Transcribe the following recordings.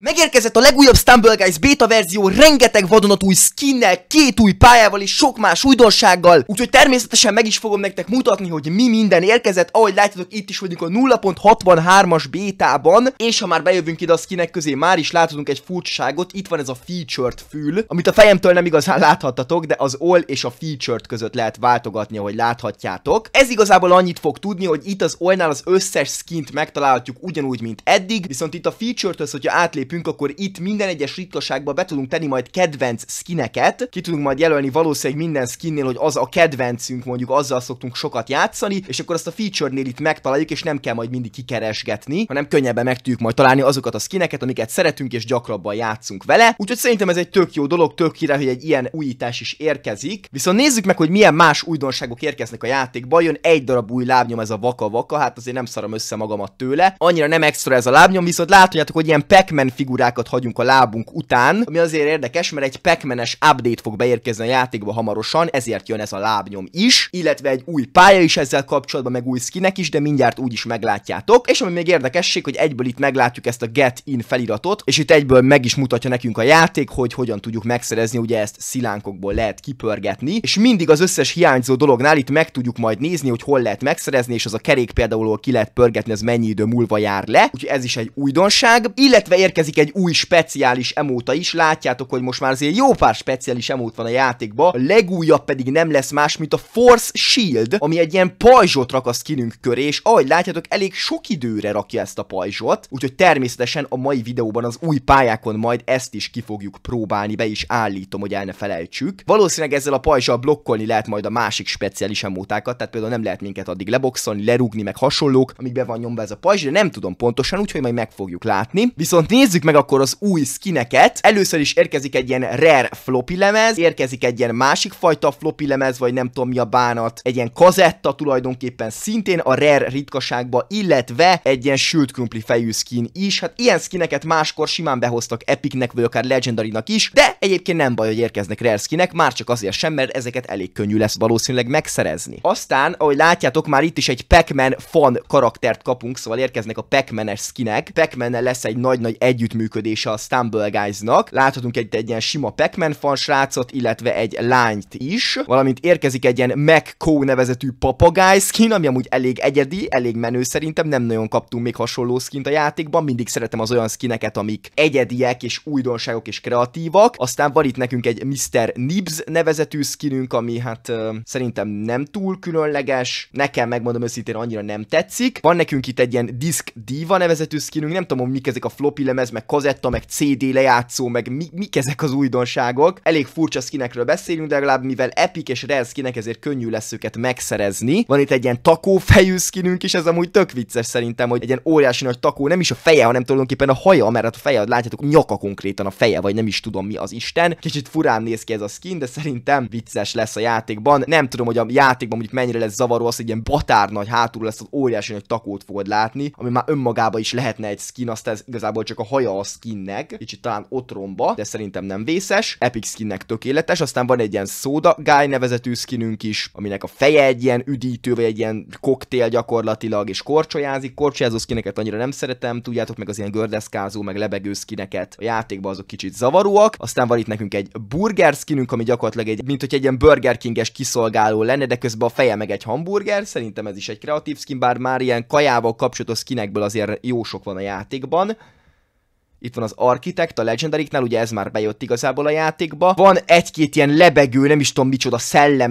Megérkezett a legújabb Stumble Guys beta verzió rengeteg vadonatúj skinnel, két új pályával és sok más újdonsággal, úgyhogy természetesen meg is fogom nektek mutatni, hogy mi minden érkezett, ahogy látjátok itt is vagyunk a 0.63-as bétában, és ha már bejövünk ide a skinek közé, már is láthatunk egy furcsaságot, itt van ez a featured fül, amit a fejemtől nem igazán láthattatok, de az all és a featured között lehet váltogatni, ahogy láthatjátok. Ez igazából annyit fog tudni, hogy itt az olnál az összes skint megtalálhatjuk ugyanúgy, mint eddig, viszont itt a featured hogyha átlép belépünk, akkor itt minden egyes ritkaságba be tudunk tenni majd kedvenc skineket, ki tudunk majd jelölni valószínűleg minden skinnél, hogy az a kedvencünk, mondjuk azzal szoktunk sokat játszani, és akkor azt a feature-nél itt megtaláljuk, és nem kell majd mindig kikeresgetni, hanem könnyebben meg tudjuk majd találni azokat a skineket, amiket szeretünk, és gyakrabban játszunk vele. Úgyhogy szerintem ez egy tök jó dolog, tök híre, hogy egy ilyen újítás is érkezik. Viszont nézzük meg, hogy milyen más újdonságok érkeznek a játékba. Jön egy darab új lábnyom, ez a vaka-vaka, hát azért nem szarom össze magamat tőle. Annyira nem extra ez a lábnyom, viszont látjátok, hogy ilyen pac figurákat hagyunk a lábunk után, ami azért érdekes, mert egy pac update fog beérkezni a játékba hamarosan, ezért jön ez a lábnyom is, illetve egy új pálya is ezzel kapcsolatban, meg új skinek is, de mindjárt úgy is meglátjátok. És ami még érdekesség, hogy egyből itt meglátjuk ezt a Get In feliratot, és itt egyből meg is mutatja nekünk a játék, hogy hogyan tudjuk megszerezni, ugye ezt szilánkokból lehet kipörgetni, és mindig az összes hiányzó dolognál itt meg tudjuk majd nézni, hogy hol lehet megszerezni, és az a kerék például, ki lehet pörgetni, az mennyi idő múlva jár le. Úgyhogy ez is egy újdonság, illetve érkezik érkezik egy új speciális emóta is, látjátok, hogy most már azért jó pár speciális emót van a játékba, a legújabb pedig nem lesz más, mint a Force Shield, ami egy ilyen pajzsot rak a skinünk köré, és ahogy látjátok, elég sok időre rakja ezt a pajzsot, úgyhogy természetesen a mai videóban az új pályákon majd ezt is ki fogjuk próbálni, be is állítom, hogy el ne felejtsük. Valószínűleg ezzel a pajzsal blokkolni lehet majd a másik speciális emótákat, tehát például nem lehet minket addig leboxolni, lerúgni, meg hasonlók, amíg be van nyomva ez a pajzs, de nem tudom pontosan, úgyhogy majd meg fogjuk látni. Viszont nézzük Nézzük meg akkor az új skineket. Először is érkezik egy ilyen rare floppy lemez, érkezik egy ilyen másik fajta floppy lemez, vagy nem tudom mi a bánat, egy ilyen kazetta tulajdonképpen szintén a rare ritkaságba, illetve egy ilyen sült krumpli fejű skin is. Hát ilyen skineket máskor simán behoztak Epicnek, vagy akár Legendarynak is, de egyébként nem baj, hogy érkeznek rare skinek, már csak azért sem, mert ezeket elég könnyű lesz valószínűleg megszerezni. Aztán, ahogy látjátok, már itt is egy Pac-Man fan karaktert kapunk, szóval érkeznek a Pac-Man-es skinek. pac lesz egy nagy-nagy együtt együttműködése a Stumble Guys-nak. Láthatunk egy, egy ilyen sima Pac-Man fan srácot, illetve egy lányt is, valamint érkezik egy ilyen McCo nevezetű papagáj skin, ami amúgy elég egyedi, elég menő szerintem, nem nagyon kaptunk még hasonló skint a játékban, mindig szeretem az olyan skineket, amik egyediek és újdonságok és kreatívak. Aztán van itt nekünk egy Mr. Nibs nevezetű skinünk, ami hát euh, szerintem nem túl különleges, nekem megmondom őszintén annyira nem tetszik. Van nekünk itt egy ilyen Disc Diva nevezetű skinünk, nem tudom, mik ezek a floppy lemez, meg kazetta, meg CD lejátszó, meg mi, mik ezek az újdonságok. Elég furcsa skinekről beszélünk, de legalább mivel Epic és Rare skinek, ezért könnyű lesz őket megszerezni. Van itt egy ilyen fejű skinünk is, ez amúgy tök vicces szerintem, hogy egy ilyen óriási nagy takó, nem is a feje, hanem tulajdonképpen a haja, mert hát a feje, hát látjátok, nyaka konkrétan a feje, vagy nem is tudom mi az Isten. Kicsit furán néz ki ez a skin, de szerintem vicces lesz a játékban. Nem tudom, hogy a játékban mondjuk mennyire lesz zavaró az, hogy ilyen batár nagy hátul lesz az óriási nagy takót fogod látni, ami már önmagában is lehetne egy skin, azt ez igazából csak a haja a skinnek, kicsit talán otromba, de szerintem nem vészes. Epic skinnek tökéletes, aztán van egy ilyen Soda Guy nevezetű skinünk is, aminek a feje egy ilyen üdítő, vagy egy ilyen koktél gyakorlatilag, és korcsolyázik. Korcsolyázó skineket annyira nem szeretem, tudjátok meg az ilyen gördeszkázó, meg lebegő skineket. A játékban azok kicsit zavaróak. Aztán van itt nekünk egy burger skinünk, ami gyakorlatilag egy, mint hogy egy ilyen Burger King-es kiszolgáló lenne, de közben a feje meg egy hamburger. Szerintem ez is egy kreatív skin, bár már ilyen kajával kapcsolatos skinekből azért jó sok van a játékban. Itt van az Architect, a legendary ugye ez már bejött igazából a játékba. Van egy-két ilyen lebegő, nem is tudom micsoda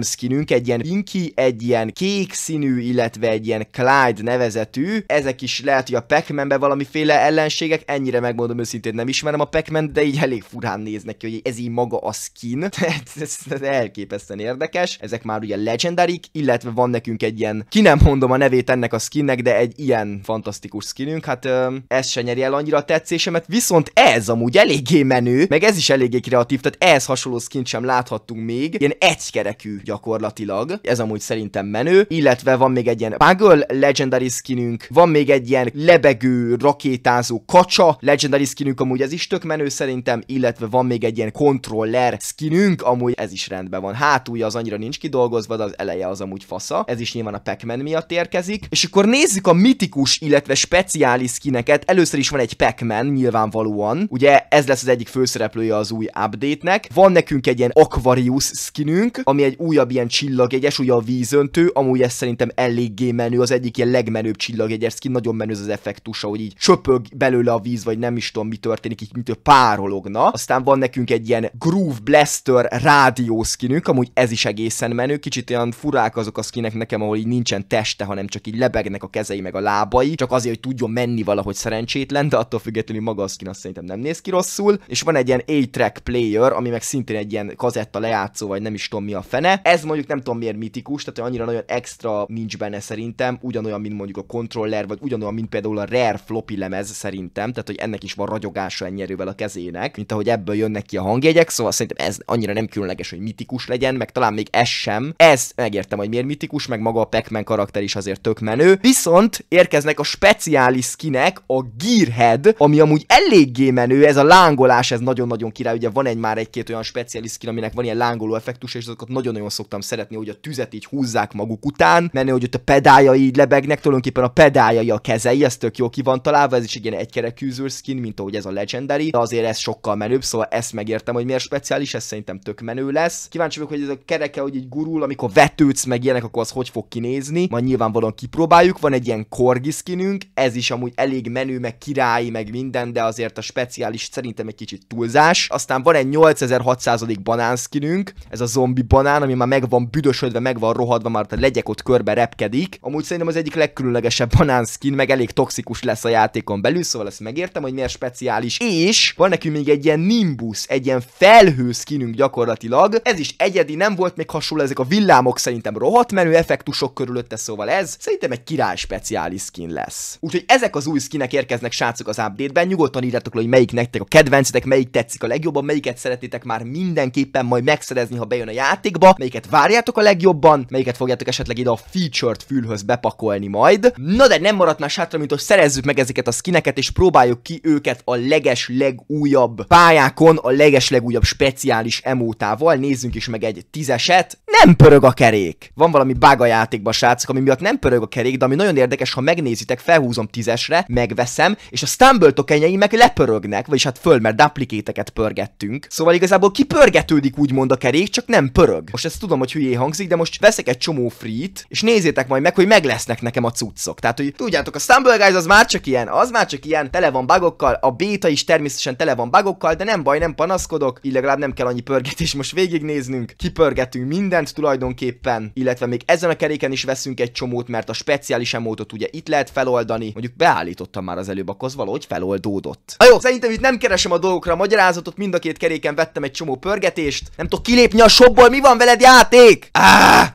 skinünk egy ilyen pinki, egy ilyen kék színű, illetve egy ilyen Clyde nevezetű. Ezek is lehet, hogy a pac valamiféle ellenségek, ennyire megmondom őszintén nem ismerem a pac de így elég furán néznek ki, hogy ez így maga a skin. ez, ez, ez elképesztően érdekes. Ezek már ugye legendary illetve van nekünk egy ilyen, ki nem mondom a nevét ennek a skinnek, de egy ilyen fantasztikus skinünk. Hát ö, ez se nyeri el annyira a tetszésemet, Viszont ez amúgy eléggé menő, meg ez is eléggé kreatív, tehát ehhez hasonló skint sem láthattunk még. Ilyen egykerekű gyakorlatilag, ez amúgy szerintem menő. Illetve van még egy ilyen Puggle Legendary skinünk, van még egy ilyen lebegő, rakétázó kacsa Legendary skinünk, amúgy ez is tök menő szerintem, illetve van még egy ilyen controller skinünk, amúgy ez is rendben van. Hátulja az annyira nincs kidolgozva, de az eleje az amúgy fasza. Ez is nyilván a pac miatt érkezik. És akkor nézzük a mitikus, illetve speciális skineket. Először is van egy pac nyilván nyilvánvalóan. Ugye ez lesz az egyik főszereplője az új update-nek. Van nekünk egy ilyen Aquarius skinünk, ami egy újabb ilyen csillagjegyes, ugye a vízöntő, amúgy ez szerintem eléggé menő, az egyik ilyen legmenőbb csillagjegyes skin, nagyon menő az az effektusa, hogy így csöpög belőle a víz, vagy nem is tudom mi történik, így mint ő párologna. Aztán van nekünk egy ilyen Groove Blaster rádió skinünk, amúgy ez is egészen menő, kicsit olyan furák azok a skinek nekem, ahol így nincsen teste, hanem csak így lebegnek a kezei meg a lábai, csak azért, hogy tudjon menni valahogy szerencsétlen, de attól függetlenül maga a skin azt szerintem nem néz ki rosszul, és van egy ilyen a track player, ami meg szintén egy ilyen kazetta lejátszó, vagy nem is tudom mi a fene. Ez mondjuk nem tudom miért mitikus, tehát annyira nagyon extra nincs benne szerintem, ugyanolyan, mint mondjuk a controller, vagy ugyanolyan, mint például a rare floppy lemez szerintem, tehát hogy ennek is van ragyogása ennyi a kezének, mint ahogy ebből jönnek ki a hangjegyek, szóval szerintem ez annyira nem különleges, hogy mitikus legyen, meg talán még ez sem. Ez megértem, hogy miért mitikus, meg maga a pac karakter is azért tök menő. Viszont érkeznek a speciális skinek, a Gearhead, ami amúgy el eléggé menő, ez a lángolás, ez nagyon-nagyon király, ugye van egy már egy-két olyan speciális skin, aminek van ilyen lángoló effektus, és azokat nagyon-nagyon szoktam szeretni, hogy a tüzet így húzzák maguk után, menő, hogy ott a pedáljai így lebegnek, tulajdonképpen a pedáljai a kezei, ez tök jó ki van találva, ez is egy ilyen egykerekű skin, mint ahogy ez a legendary, de azért ez sokkal menőbb, szóval ezt megértem, hogy miért speciális, ez szerintem tök menő lesz. Kíváncsi vagyok, hogy ez a kereke, hogy így gurul, amikor vetődsz meg ilyenek, akkor az hogy fog kinézni. Majd nyilvánvalóan kipróbáljuk, van egy ilyen korgi skinünk, ez is amúgy elég menő, meg királyi, meg minden, de az azért a speciális szerintem egy kicsit túlzás. Aztán van egy 8600 banánszkinünk, ez a zombi banán, ami már meg van büdösödve, meg van rohadva, már a legyek ott körbe repkedik. Amúgy szerintem az egyik legkülönlegesebb skin, meg elég toxikus lesz a játékon belül, szóval ezt megértem, hogy miért speciális. És van nekünk még egy ilyen Nimbus, egy ilyen felhő skinünk gyakorlatilag. Ez is egyedi, nem volt még hasonló, ezek a villámok szerintem rohadt menő effektusok körülötte, szóval ez szerintem egy király speciális skin lesz. Úgyhogy ezek az új skinek érkeznek srácok az update-ben, nyugodtan írjátok le, hogy melyik nektek a kedvencetek, melyik tetszik a legjobban, melyiket szeretnétek már mindenképpen majd megszerezni, ha bejön a játékba, melyiket várjátok a legjobban, melyiket fogjátok esetleg ide a featured fülhöz bepakolni majd. Na de nem maradt más sátra, mint hogy szerezzük meg ezeket a skineket, és próbáljuk ki őket a leges legújabb pályákon, a leges legújabb speciális emótával. Nézzünk is meg egy tízeset. Nem pörög a kerék. Van valami bug a játékban, srácok, ami miatt nem pörög a kerék, de ami nagyon érdekes, ha megnézitek, felhúzom tízesre, megveszem, és a stumble tokenjeimek lepörögnek, vagyis hát föl, mert duplikéteket pörgettünk. Szóval igazából kipörgetődik úgymond a kerék, csak nem pörög. Most ezt tudom, hogy hülyé hangzik, de most veszek egy csomó frit, és nézzétek majd meg, hogy meg lesznek nekem a cuccok. Tehát, hogy tudjátok, a Stumble Guys az már csak ilyen, az már csak ilyen, tele van bagokkal, a béta is természetesen tele van bagokkal, de nem baj, nem panaszkodok, így legalább nem kell annyi pörgetés most végignéznünk. Kipörgetünk mindent tulajdonképpen, illetve még ezen a keréken is veszünk egy csomót, mert a speciális emótot ugye itt lehet feloldani. Mondjuk beállítottam már az előbb, akkor az valahogy feloldódott ott. A jó, szerintem itt nem keresem a dolgokra a magyarázatot, mind a két keréken vettem egy csomó pörgetést. Nem tudok kilépni a sokból, mi van veled játék? Ah!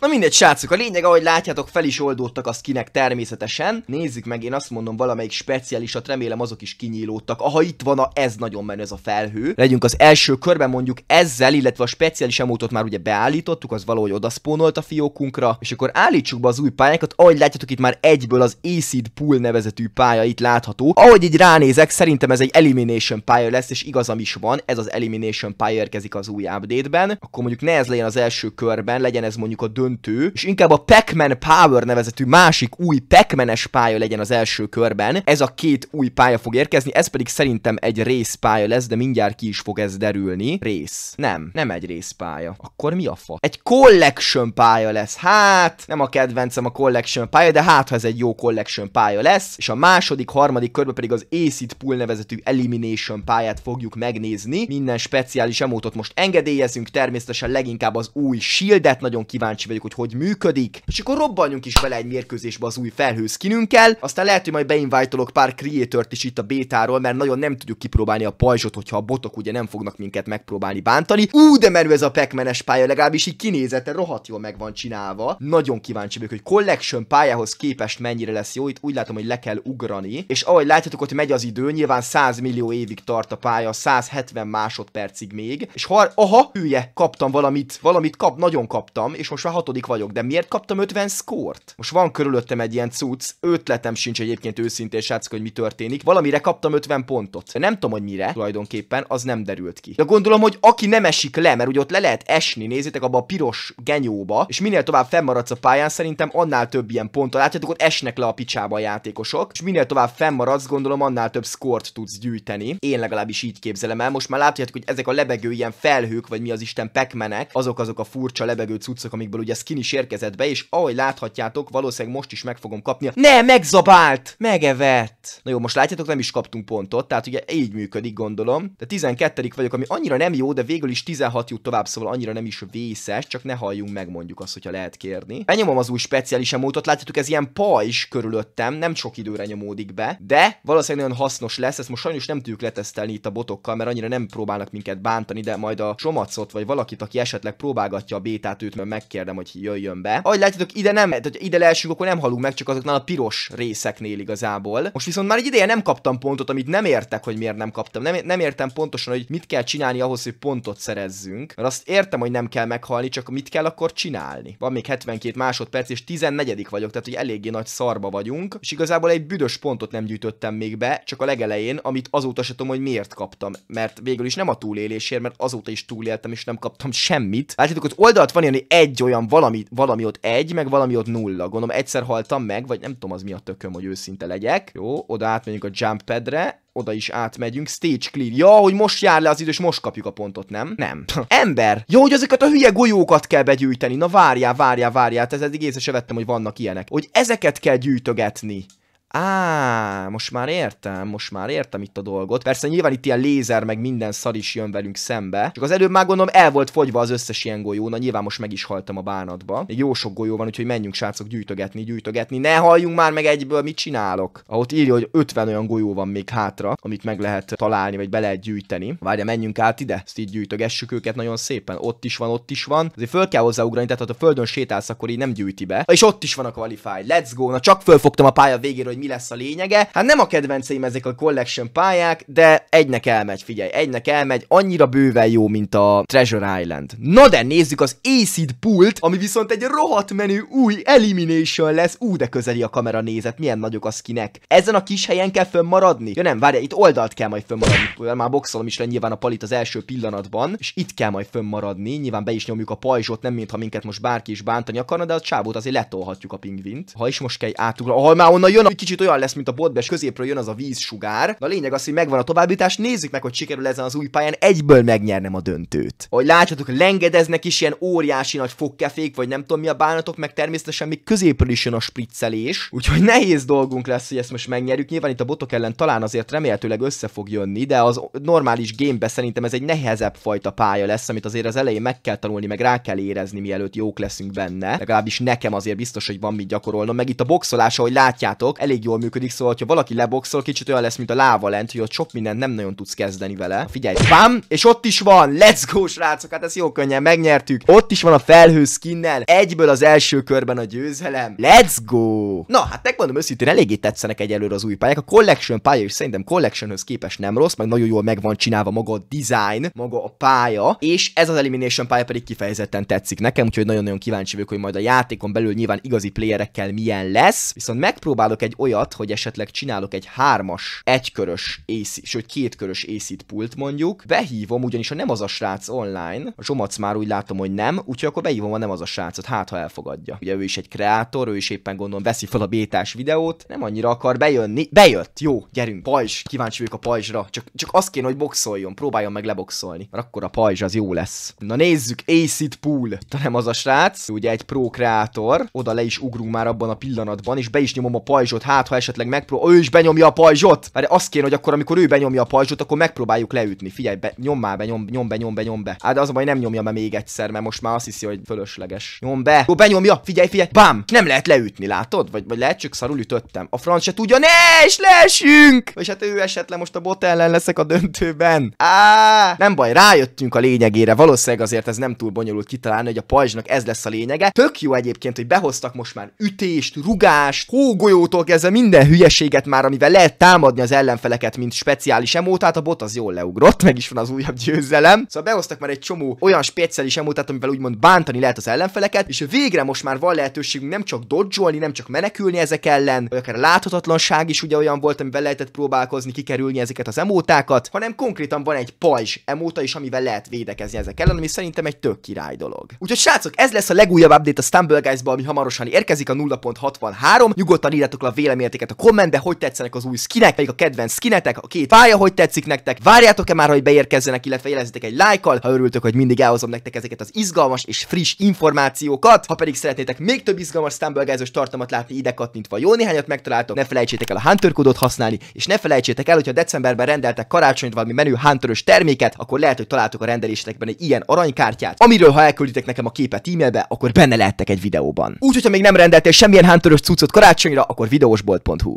Na mindegy, srácok, a lényeg, ahogy látjátok, fel is oldódtak a skinek természetesen. Nézzük meg, én azt mondom valamelyik speciálisat, remélem azok is kinyílódtak. Aha, itt van a ez nagyon menő ez a felhő. Legyünk az első körben mondjuk ezzel, illetve a speciális emótot már ugye beállítottuk, az valahogy odaszpónolt a fiókunkra, és akkor állítsuk be az új pályákat, ahogy látjátok itt már egyből az Acid Pool nevezetű pálya itt látható. Ahogy így ránézek, szerintem ez egy Elimination pálya lesz, és igazam is van, ez az Elimination pálya érkezik az új update-ben. Akkor mondjuk ne ez legyen az első körben, legyen ez mondjuk a döntő döntő, és inkább a Pac-Man Power nevezetű másik új Pac-Manes pálya legyen az első körben. Ez a két új pálya fog érkezni, ez pedig szerintem egy részpálya lesz, de mindjárt ki is fog ez derülni. Rész. Nem, nem egy részpálya. Akkor mi a fa? Egy collection pálya lesz. Hát, nem a kedvencem a collection pálya, de hát ha ez egy jó collection pálya lesz, és a második, harmadik körben pedig az Acid Pool nevezetű Elimination pályát fogjuk megnézni. Minden speciális emótot most engedélyezünk, természetesen leginkább az új shieldet, nagyon kíváncsi vagyok vagyok, hogy hogy működik. És akkor robbanjunk is bele egy mérkőzésbe az új felhő skinünkkel, aztán lehet, hogy majd beinvájtolok pár creatort is itt a bétáról, mert nagyon nem tudjuk kipróbálni a pajzsot, hogyha a botok ugye nem fognak minket megpróbálni bántani. Ú, de menő ez a pac pálya, legalábbis így kinézete rohadt jól meg van csinálva. Nagyon kíváncsi vagyok, hogy Collection pályához képest mennyire lesz jó, itt úgy látom, hogy le kell ugrani, és ahogy látjátok, ott megy az idő, nyilván 100 millió évig tart a pálya, 170 másodpercig még, és ha aha, hülye, kaptam valamit, valamit kap, nagyon kaptam, és most már hatodik vagyok, de miért kaptam 50 szkort? Most van körülöttem egy ilyen cucc, ötletem sincs egyébként őszintén, srácok, hogy mi történik. Valamire kaptam 50 pontot. Nem tudom, hogy mire tulajdonképpen, az nem derült ki. De gondolom, hogy aki nem esik le, mert ugye ott le lehet esni, nézzétek abba a piros genyóba, és minél tovább fennmaradsz a pályán, szerintem annál több ilyen ponttal. Látjátok, ott esnek le a picsába a játékosok, és minél tovább fennmaradsz, gondolom annál több szkort tudsz gyűjteni. Én legalábbis így képzelem el. Most már látjátok, hogy ezek a lebegő ilyen felhők, vagy mi az Isten pekmenek, azok azok a furcsa lebegő cuccok, amikből ugye skin is érkezett be, és ahogy láthatjátok, valószínűleg most is meg fogom kapni. Ne, megzabált! Megevett! Na jó, most látjátok, nem is kaptunk pontot, tehát ugye így működik, gondolom. De 12 vagyok, ami annyira nem jó, de végül is 16 jut tovább, szóval annyira nem is vészes, csak ne halljunk meg mondjuk azt, hogyha lehet kérni. Benyomom az új speciális emótot, látjátok, ez ilyen pajzs körülöttem, nem sok időre nyomódik be, de valószínűleg nagyon hasznos lesz, ezt most sajnos nem tudjuk letesztelni itt a botokkal, mert annyira nem próbálnak minket bántani, de majd a somacot vagy valakit, aki esetleg próbálgatja a bétát, őt mert megkérdem, hogy hogy jöjjön be. Ahogy látjátok, ide nem, tehát hogy ide leesünk, akkor nem halunk meg, csak azoknál a piros részeknél igazából. Most viszont már egy ideje nem kaptam pontot, amit nem értek, hogy miért nem kaptam. Nem, nem értem pontosan, hogy mit kell csinálni ahhoz, hogy pontot szerezzünk. Mert azt értem, hogy nem kell meghalni, csak mit kell akkor csinálni. Van még 72 másodperc, és 14 vagyok, tehát hogy eléggé nagy szarba vagyunk. És igazából egy büdös pontot nem gyűjtöttem még be, csak a legelején, amit azóta se tudom, hogy miért kaptam. Mert végül is nem a túlélésért, mert azóta is túléltem, és nem kaptam semmit. Látjátok, az oldalt van ilyen egy olyan valami, valami ott egy, meg valami ott nulla. Gondolom egyszer haltam meg, vagy nem tudom az mi a tököm, hogy őszinte legyek. Jó, oda átmegyünk a jump padre, oda is átmegyünk, stage clear. Ja, hogy most jár le az idő, és most kapjuk a pontot, nem? Nem. Ember! Jó, hogy ezeket a hülye golyókat kell begyűjteni. Na várjál, várjál, várjál. Ez eddig észre se vettem, hogy vannak ilyenek. Hogy ezeket kell gyűjtögetni. Á, most már értem, most már értem itt a dolgot. Persze nyilván itt ilyen lézer, meg minden szar is jön velünk szembe. Csak az előbb már gondolom el volt fogyva az összes ilyen golyó, na nyilván most meg is haltam a bánatba. Még jó sok golyó van, úgyhogy menjünk srácok gyűjtögetni, gyűjtögetni. Ne halljunk már meg egyből, mit csinálok? Ahol írja, hogy 50 olyan golyó van még hátra, amit meg lehet találni, vagy be lehet gyűjteni. Várja, menjünk át ide, ezt így gyűjtögessük őket nagyon szépen. Ott is van, ott is van. Azért föl kell hozzáugrani, tehát ha a földön sétálsz, akkor így nem gyűjti be. És ott is van a qualify. Let's go, na csak fölfogtam a pálya végére, hogy mi lesz a lényege. Hát nem a kedvenceim ezek a collection pályák, de egynek elmegy, figyelj, egynek elmegy, annyira bőven jó, mint a Treasure Island. Na de nézzük az Acid pult, ami viszont egy rohadt menő új elimination lesz. Ú, de közeli a kamera nézet, milyen nagyok a skinek. Ezen a kis helyen kell fönnmaradni? Ja nem, várja, itt oldalt kell majd fönnmaradni. Már boxolom is le nyilván a palit az első pillanatban, és itt kell majd fönnmaradni. Nyilván be is nyomjuk a pajzsot, nem mintha minket most bárki is bántani akarna, de a csávót azért letolhatjuk a pingvint. Ha is most kell átugrani, ahol már onnan jön a kicsit olyan lesz, mint a botba, és középről jön az a vízsugár. Na a lényeg az, hogy megvan a továbbítás, nézzük meg, hogy sikerül ezen az új pályán egyből megnyernem a döntőt. Hogy látjátok, lengedeznek is ilyen óriási nagy fogkefék, vagy nem tudom mi a bánatok, meg természetesen még középről is jön a spriccelés. Úgyhogy nehéz dolgunk lesz, hogy ezt most megnyerjük. Nyilván itt a botok ellen talán azért remélhetőleg össze fog jönni, de az normális gamebe szerintem ez egy nehezebb fajta pálya lesz, amit azért az elején meg kell tanulni, meg rá kell érezni, mielőtt jók leszünk benne. Legalábbis nekem azért biztos, hogy van mit gyakorolnom. Meg itt a boxolás, ahogy látjátok, elég elég jól működik, szóval ha valaki leboxol, kicsit olyan lesz, mint a láva lent, hogy ott sok mindent nem nagyon tudsz kezdeni vele. Figyelj, bam! És ott is van! Let's go, srácok! Hát ezt jó könnyen megnyertük. Ott is van a felhő skinnel, egyből az első körben a győzelem. Let's go! Na, hát megmondom őszintén, eléggé tetszenek egyelőre az új pályák. A Collection pálya is szerintem Collectionhöz képest nem rossz, meg nagyon jól meg van csinálva maga a design, maga a pálya, és ez az Elimination pálya pedig kifejezetten tetszik nekem, úgyhogy nagyon-nagyon kíváncsi vagyok, hogy majd a játékon belül nyilván igazi playerekkel milyen lesz, viszont megpróbálok egy olyan olyat, hogy esetleg csinálok egy hármas, egykörös és sőt kétkörös észit pult mondjuk, behívom, ugyanis ha nem az a srác online, a Zsomac már úgy látom, hogy nem, úgyhogy akkor behívom a nem az a srácot, hát ha elfogadja. Ugye ő is egy kreátor, ő is éppen gondolom veszi fel a bétás videót, nem annyira akar bejönni, bejött, jó, gyerünk, pajzs, kíváncsi vagyok a pajzsra, csak, csak azt kéne, hogy boxoljon, próbáljon meg leboxolni, mert akkor a pajzs az jó lesz. Na nézzük, Acid Pool, de nem az a srác, ugye egy pro kreátor, oda le is ugrunk már abban a pillanatban, és be is nyomom a pajzsot, 3-2-1, hát, át, ha esetleg megpróbál. Ő is benyomja a pajzsot! Mert azt kéne, hogy akkor, amikor ő benyomja a pajzsot, akkor megpróbáljuk leütni. Figyelj, be, nyom már be, nyom, nyom be, nyom be, nyom be. Hát az a baj, nem nyomja be még egyszer, mert most már azt hiszi, hogy fölösleges. Nyom be! Jó, benyomja! Figyelj, figyelj! Bám! Nem lehet leütni, látod? Vagy, vagy lehet csak szarul ütöttem. A franc se tudja, ne! És leesünk! És hát ő esetleg most a bot ellen leszek a döntőben. Á! Nem baj, rájöttünk a lényegére. Valószínűleg azért ez nem túl bonyolult kitalálni, hogy a pajzsnak ez lesz a lényege. Tök jó egyébként, hogy behoztak most már ütést, rugást, hógolyótól kezdve elkezdve minden hülyeséget már, amivel lehet támadni az ellenfeleket, mint speciális emótát, a bot az jól leugrott, meg is van az újabb győzelem. Szóval behoztak már egy csomó olyan speciális emótát, amivel úgymond bántani lehet az ellenfeleket, és végre most már van lehetőségünk nem csak dodgyolni, nem csak menekülni ezek ellen, vagy akár a láthatatlanság is ugye olyan volt, amivel lehetett próbálkozni, kikerülni ezeket az emótákat, hanem konkrétan van egy pajzs emóta is, amivel lehet védekezni ezek ellen, ami szerintem egy tök király dolog. Úgyhogy srácok, ez lesz a legújabb update a Stumble Guys-ba, ami hamarosan érkezik a 0.63. Nyugodtan írjátok le a vélemény véleményeteket a kommentbe, hogy tetszenek az új skinek, melyik a kedvenc skinetek, a két pálya, hogy tetszik nektek. Várjátok-e már, hogy beérkezzenek, illetve jelezzetek egy lájkkal, ha örültök, hogy mindig elhozom nektek ezeket az izgalmas és friss információkat. Ha pedig szeretnétek még több izgalmas Stumblegázos tartalmat látni ide kattintva, jó néhányat megtaláltok, ne felejtsétek el a Hunter kódot használni, és ne felejtsétek el, hogyha decemberben rendeltek karácsonyt valami menő Hunterös terméket, akkor lehet, hogy találtok a rendelésekben egy ilyen aranykártyát, amiről ha elkülditek nekem a képet e-mailbe, akkor benne lehettek egy videóban. Úgyhogy ha még nem rendeltél semmilyen Hunterös cuccot karácsonyra, akkor videós who?